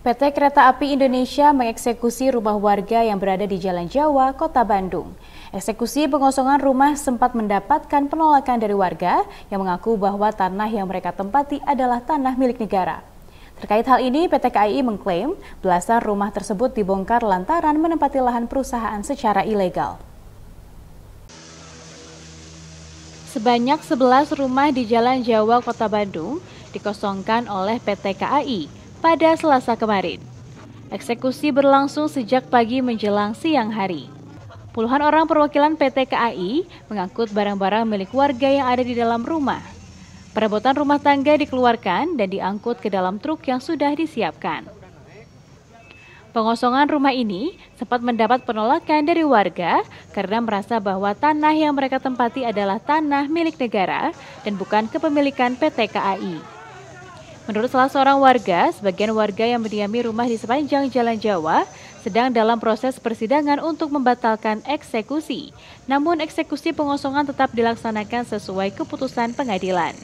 PT Kereta Api Indonesia mengeksekusi rumah warga yang berada di Jalan Jawa, Kota Bandung. Eksekusi pengosongan rumah sempat mendapatkan penolakan dari warga yang mengaku bahwa tanah yang mereka tempati adalah tanah milik negara. Terkait hal ini, PT KAI mengklaim belasan rumah tersebut dibongkar lantaran menempati lahan perusahaan secara ilegal. Sebanyak 11 rumah di Jalan Jawa, Kota Bandung dikosongkan oleh PT KAI pada Selasa kemarin. Eksekusi berlangsung sejak pagi menjelang siang hari. Puluhan orang perwakilan PT KAI mengangkut barang-barang milik warga yang ada di dalam rumah. Perabotan rumah tangga dikeluarkan dan diangkut ke dalam truk yang sudah disiapkan. Pengosongan rumah ini sempat mendapat penolakan dari warga karena merasa bahwa tanah yang mereka tempati adalah tanah milik negara dan bukan kepemilikan PT KAI. Menurut salah seorang warga, sebagian warga yang mendiami rumah di sepanjang Jalan Jawa sedang dalam proses persidangan untuk membatalkan eksekusi. Namun eksekusi pengosongan tetap dilaksanakan sesuai keputusan pengadilan.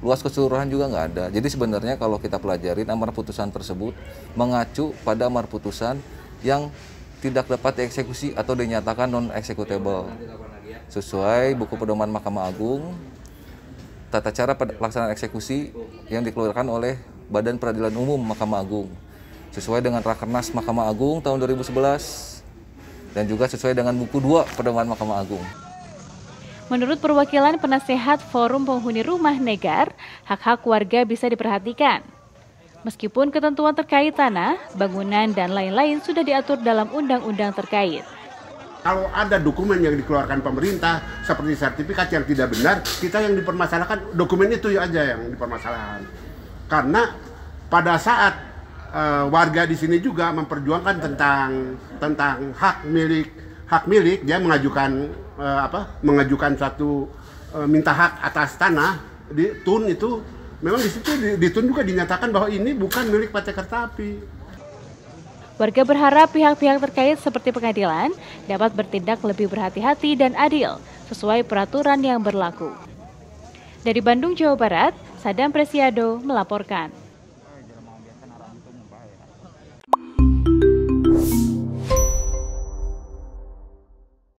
Luas keseluruhan juga nggak ada. Jadi sebenarnya kalau kita pelajari, amar putusan tersebut mengacu pada amar putusan yang tidak dapat dieksekusi atau dinyatakan non executable sesuai buku pedoman Mahkamah Agung tata cara pelaksanaan eksekusi yang dikeluarkan oleh Badan Peradilan Umum Mahkamah Agung sesuai dengan Rakernas Mahkamah Agung tahun 2011 dan juga sesuai dengan buku 2 Pedoman Mahkamah Agung. Menurut perwakilan penasehat Forum Penghuni Rumah Negar, hak-hak warga bisa diperhatikan. Meskipun ketentuan terkait tanah, bangunan, dan lain-lain sudah diatur dalam undang-undang terkait. Kalau ada dokumen yang dikeluarkan pemerintah seperti sertifikat yang tidak benar, kita yang dipermasalahkan dokumen itu aja yang dipermasalahkan. Karena pada saat uh, warga di sini juga memperjuangkan tentang tentang hak milik hak milik dia mengajukan uh, apa? mengajukan satu uh, eh, minta hak atas tanah di tun itu memang di situ di, di tun juga dinyatakan bahwa ini bukan milik PT Kereta Api. Warga berharap pihak-pihak terkait seperti pengadilan dapat bertindak lebih berhati-hati dan adil sesuai peraturan yang berlaku. Dari Bandung, Jawa Barat, Sadam Presiado melaporkan.